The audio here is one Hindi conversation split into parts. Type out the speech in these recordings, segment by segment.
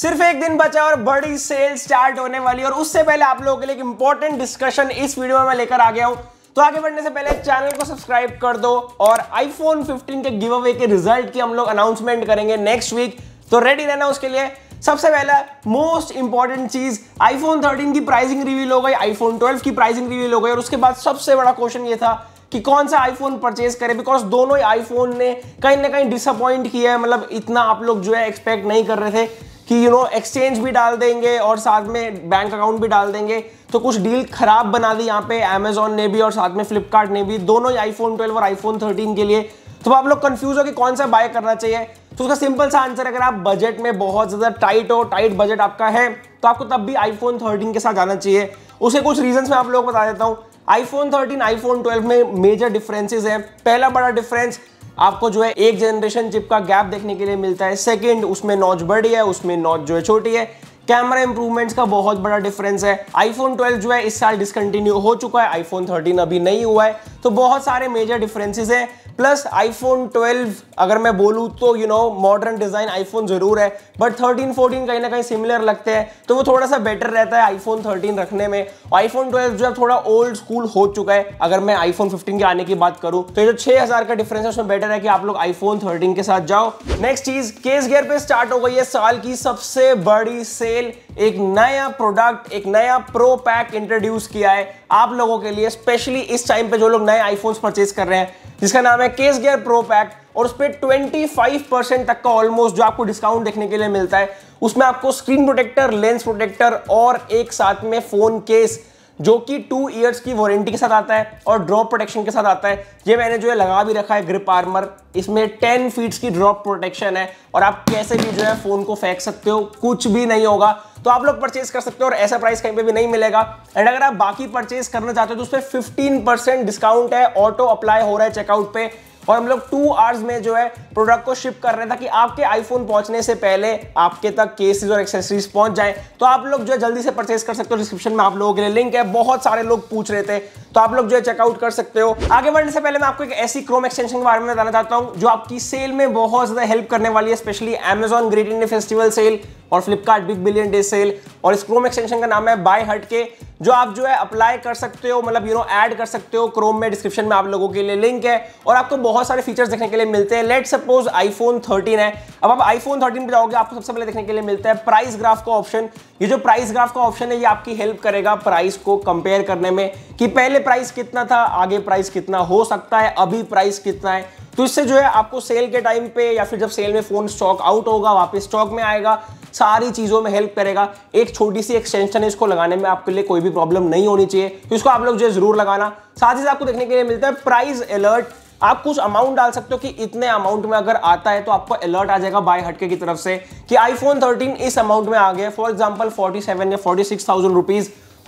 सिर्फ एक दिन बचा और बड़ी सेल स्टार्ट होने वाली और उससे पहले आप लोगों के लिए एक इंपॉर्टेंट डिस्कशन इस वीडियो में मैं लेकर आ गया हूं तो आगे बढ़ने से पहले चैनल को सब्सक्राइब कर दो और आईफोन 15 के गिव अवे के रिजल्ट की हम लोग अनाउंसमेंट करेंगे नेक्स्ट वीक तो रेडी रहना उसके लिए सबसे पहला मोस्ट इंपॉर्टेंट चीज आईफोन 13 की प्राइसिंग रिव्यू हो गई आईफोन 12 की प्राइसिंग रिव्यू हो गई और उसके बाद सबसे बड़ा क्वेश्चन ये था कि कौन सा आईफोन परचेज करें बिकॉज दोनों ही आईफोन ने कहीं ना कहीं डिसअपॉइंट किया है मतलब इतना आप लोग जो है एक्सपेक्ट नहीं कर रहे थे कि यू नो एक्सचेंज भी डाल देंगे और साथ में बैंक अकाउंट भी डाल देंगे तो कुछ डील खराब बना दी यहाँ पे अमेजोन ने भी और साथ में फ्लिपकार्ट ने भी दोनों ही आईफोन ट्वेल्व और आईफोन थर्टीन के लिए तो आप लोग कंफ्यूज हो कि कौन सा बाय करना चाहिए तो उसका सिंपल सा आंसर अगर आप बजट में बहुत ज़्यादा टाइट हो टाइट बजट आपका है तो आपको तब भी आईफोन थर्टीन के साथ जाना चाहिए उसे कुछ रीजन में आप लोग बता देता हूँ आईफोन 13 आईफोन 12 में मेजर डिफरेंसेस हैं पहला बड़ा डिफरेंस आपको जो है एक जनरेशन चिप का गैप देखने के लिए मिलता है सेकेंड उसमें नॉच बड़ी है उसमें नॉच जो है छोटी है कैमरा इंप्रूवमेंट्स का बहुत बड़ा डिफरेंस है आईफोन 12 जो है इस साल डिसकंटिन्यू हो चुका है आईफोन 13 अभी नहीं हुआ है तो बहुत सारे मेजर डिफरेंसेस हैं प्लस आईफोन 12 अगर मैं बोलूँ तो you know modern design iPhone ज़रूर है बट 13, 14 कहीं ना कहीं सिमिलर लगते हैं तो वो थोड़ा सा बेटर रहता है आईफोन 13 रखने में आईफोन 12 जो है थोड़ा ओल्ड स्कूल हो चुका है अगर मैं आईफोन 15 के आने की बात करूँ तो ये जो 6000 का डिफरेंस है उसमें बेटर है कि आप लोग आईफोन थर्टीन के साथ जाओ नेक्स्ट चीज़ केस गेयर पर स्टार्ट हो गई है साल की सबसे बड़ी सेल एक नया प्रोडक्ट एक नया प्रो पैक इंट्रोड्यूस किया है आप लोगों के लिए स्पेशली इस टाइम पे जो लोग नए आईफोन्स परचेज कर रहे हैं जिसका नाम है केस गियर प्रो पैक और उस पर ट्वेंटी तक का ऑलमोस्ट जो आपको डिस्काउंट देखने के लिए मिलता है उसमें आपको स्क्रीन प्रोटेक्टर लेंस प्रोटेक्टर और एक साथ में फोन केस जो कि टू ईयर्स की वारंटी के साथ आता है और ड्रॉप प्रोटेक्शन के साथ आता है ये मैंने जो है लगा भी रखा है ग्रिप आर्मर इसमें टेन फीट्स की ड्रॉप प्रोटेक्शन है और आप कैसे भी जो है फ़ोन को फेंक सकते हो कुछ भी नहीं होगा तो आप लोग परचेज कर सकते हो और ऐसा प्राइस कहीं पे भी नहीं मिलेगा एंड अगर आप बाकी परचेज करना चाहते हो तो उस पर फिफ्टीन डिस्काउंट है ऑटो अप्लाई हो रहा है चेकआउट पे और हम लोग टू आवर्स में जो है प्रोडक्ट को शिप कर रहे हैं ताकि आपके आईफोन पहुंचने से पहले आपके तक केसेस और एक्सेसरीज पहुंच जाए तो आप लोग जो है जल्दी से परचेज कर सकते हो डिस्क्रिप्शन में आप लोगों के लिए लिंक है बहुत सारे लोग पूछ रहे थे तो आप लोग जो है चेकआउट कर सकते हो आगे बढ़ने से पहले मैं आपको एक ऐसी क्रोम एक्सटेंशन के बारे में बताना चाहता हूँ जो आपकी सेल में बहुत ज्यादा हेल्प करने वाली है specially Amazon great India festival sale और Flipkart big billion day sale और इस क्रोम एक्सटेंशन का नाम है बाय हट के जो आप जो है अप्लाई कर सकते हो मतलब यू नो ऐड कर सकते हो क्रोम में डिस्क्रिप्शन में आप लोगों के लिए लिंक है और आपको बहुत सारे फीचर्स देखने के लिए मिलते हैं लेट सपोज आईफोन 13 है अब आप आईफोन 13 पे जाओगे आपको सबसे पहले देखने के लिए मिलता है प्राइस ग्राफ का ऑप्शन ये जो प्राइस ग्राफ का ऑप्शन है ये आपकी हेल्प करेगा प्राइस को कंपेयर करने में कि पहले प्राइस कितना था आगे प्राइस कितना हो सकता है अभी प्राइस कितना है तो इससे जो है आपको सेल के टाइम पे या फिर जब सेल में फोन स्टॉक आउट होगा वापस स्टॉक में आएगा सारी चीज़ों में हेल्प करेगा एक छोटी सी एक्सटेंशन है इसको लगाने में आपके लिए कोई भी प्रॉब्लम नहीं होनी चाहिए तो इसको आप लोग जो जरूर लगाना साथ ही आपको देखने के लिए मिलता है प्राइस अलर्ट आप कुछ अमाउंट डाल सकते हो कि इतने अमाउंट में अगर आता है तो आपको अलर्ट आ जाएगा बाय हटके की तरफ से कि आईफोन 13 इस अमाउंट में आ गया फॉर एग्जांपल 47 या 46,000 सिक्स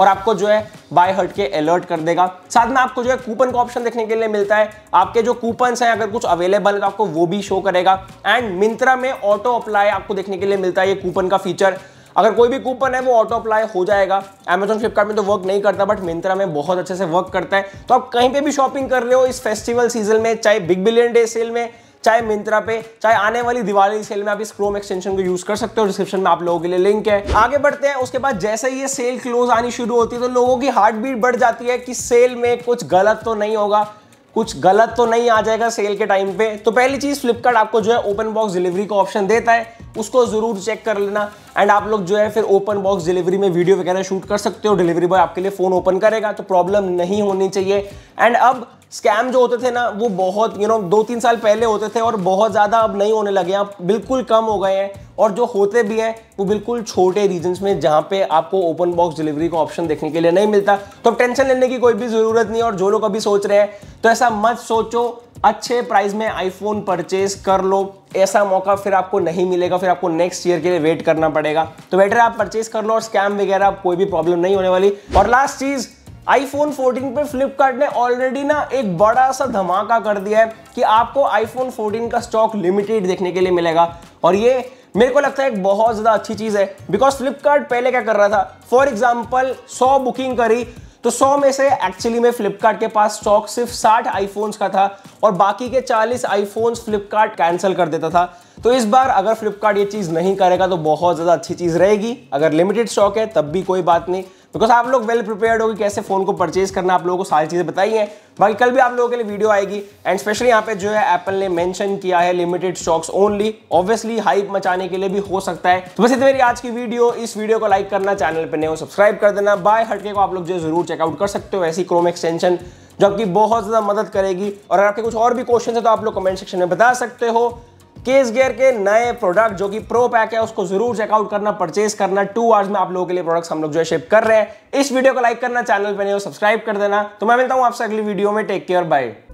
और आपको जो है बाय हर्ट के अलर्ट कर देगा साथ में आपको जो है कूपन का ऑप्शन देखने के लिए मिलता है आपके जो कूपन हैं अगर कुछ अवेलेबल तो आपको वो भी शो करेगा एंड मिंत्रा में ऑटो अप्लाई आपको देखने के लिए मिलता है ये कूपन का फीचर अगर कोई भी कूपन है वो ऑटो अप्लाई हो जाएगा अमेजोन फ्लिपकार्ट में तो वर्क नहीं करता बट मिंत्रा में बहुत अच्छे से वर्क करता है तो आप कहीं पे भी शॉपिंग कर रहे हो इस फेस्टिवल सीजन में चाहे बिग बिलियन डे सेल में चाहे मिंत्रा पे चाहे आने वाली दिवाली सेल में आप इस क्रोम एक्सटेंशन को यूज कर सकते हो डिस्क्रिप्शन में आप लोगों के लिए लिंक है आगे बढ़ते हैं उसके बाद जैसे ये सेल क्लोज आनी शुरू होती है तो लोगों की हार्ट बीट बढ़ जाती है कि सेल में कुछ गलत तो नहीं होगा कुछ गलत तो नहीं आ जाएगा सेल के टाइम पे तो पहली चीज फ्लिपकार्ट आपको जो है ओपन बॉक्स डिलीवरी का ऑप्शन देता है उसको ज़रूर चेक कर लेना एंड आप लोग जो है फिर ओपन बॉक्स डिलीवरी में वीडियो वगैरह शूट कर सकते हो डिलीवरी बॉय आपके लिए फ़ोन ओपन करेगा तो प्रॉब्लम नहीं होनी चाहिए एंड अब स्कैम जो होते थे ना वो बहुत यू you नो know, दो तीन साल पहले होते थे और बहुत ज़्यादा अब नहीं होने लगे अब बिल्कुल कम हो गए हैं और जो होते भी हैं वो बिल्कुल छोटे रीजन्स में जहाँ पे आपको ओपन बॉक्स डिलीवरी का ऑप्शन देखने के लिए नहीं मिलता तो अब टेंशन लेने की कोई भी ज़रूरत नहीं और जो लोग अभी सोच रहे हैं तो ऐसा मत सोचो अच्छे प्राइस में आईफोन परचेज कर लो ऐसा मौका फिर आपको नहीं मिलेगा फिर आपको नेक्स्ट ईयर के लिए वेट करना पड़ेगा तो बेटर आप परचेज कर लो और स्कैम वगैरह कोई भी प्रॉब्लम नहीं होने वाली और लास्ट चीज़ आईफोन 14 पे फ्लिपकार्ट ने ऑलरेडी ना एक बड़ा सा धमाका कर दिया है कि आपको आईफोन 14 का स्टॉक लिमिटेड देखने के लिए मिलेगा और ये मेरे को लगता है एक बहुत ज़्यादा अच्छी चीज़ है बिकॉज फ्लिपकार्ट पहले क्या कर रहा था फॉर एग्जाम्पल 100 बुकिंग करी तो 100 में से एक्चुअली में फ्लिपकार्ट के पास स्टॉक सिर्फ 60 आईफोन्स का था और बाकी के 40 आईफोन्स फ्लिपकार्ट कैंसिल कर देता था तो इस बार अगर फ्लिपकार्ट ये चीज़ नहीं करेगा तो बहुत ज़्यादा अच्छी चीज़ रहेगी अगर लिमिटेड स्टॉक है तब भी कोई बात नहीं बिकॉज आप लोग वेल प्रिपेयर्ड होगी कैसे फोन को परचेज करना आप लोगों को सारी चीज़ें बताई हैं बाकी कल भी आप लोगों के लिए वीडियो आएगी एंड स्पेशली यहाँ पे जो है एप्पल ने मेंशन किया है limited stocks only obviously hype मचाने के लिए भी हो सकता है तो बस इतनी मेरी आज की वीडियो इस वीडियो को लाइक करना चैनल पर नए हो सब्सक्राइब कर देना बाय हटके को आप लोग जो जरूर चेकआउट कर सकते हो ऐसी क्रोम एक्सटेंशन जो आपकी बहुत ज़्यादा मदद करेगी और अगर आपके कुछ और भी क्वेश्चन है तो आप लोग कमेंट सेक्शन में बता सकते हो केस गियर के नए प्रोडक्ट जो कि प्रो पैक है उसको जरूर चेकआउट करना परचेस करना टू आवर्स में आप लोगों के लिए प्रोडक्ट्स हम लोग जो है शिप कर रहे हैं इस वीडियो को लाइक करना चैनल पर नहीं हो सब्सक्राइब कर देना तो मैं मिलता हूं आपसे अगली वीडियो में टेक केयर बाय